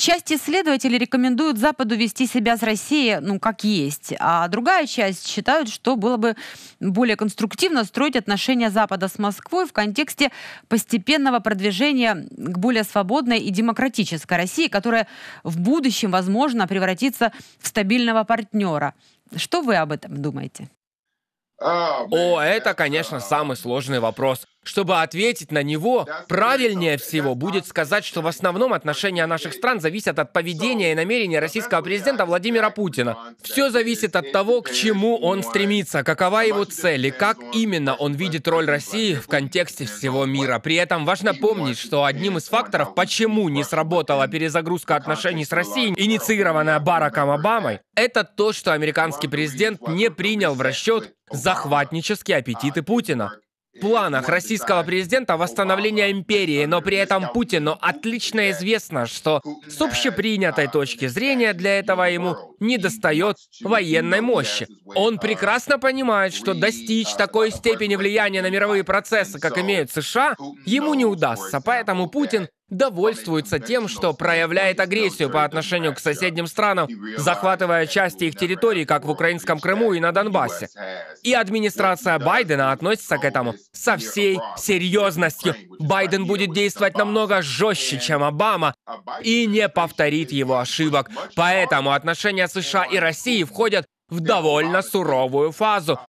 Часть исследователей рекомендуют Западу вести себя с Россией, ну, как есть, а другая часть считают, что было бы более конструктивно строить отношения Запада с Москвой в контексте постепенного продвижения к более свободной и демократической России, которая в будущем, возможно, превратится в стабильного партнера. Что вы об этом думаете? А, О, это, конечно, самый сложный вопрос. Чтобы ответить на него, правильнее всего будет сказать, что в основном отношения наших стран зависят от поведения и намерения российского президента Владимира Путина. Все зависит от того, к чему он стремится, какова его цель и как именно он видит роль России в контексте всего мира. При этом важно помнить, что одним из факторов, почему не сработала перезагрузка отношений с Россией, инициированная Бараком Обамой, это то, что американский президент не принял в расчет захватнические аппетиты Путина планах российского президента восстановление империи, но при этом Путину отлично известно, что с общепринятой точки зрения для этого ему недостает военной мощи. Он прекрасно понимает, что достичь такой степени влияния на мировые процессы, как имеют США, ему не удастся, поэтому Путин довольствуется тем, что проявляет агрессию по отношению к соседним странам, захватывая части их территорий, как в украинском Крыму и на Донбассе. И администрация Байдена относится к этому со всей серьезностью. Байден будет действовать намного жестче, чем Обама, и не повторит его ошибок. Поэтому отношения США и России входят в довольно суровую фазу,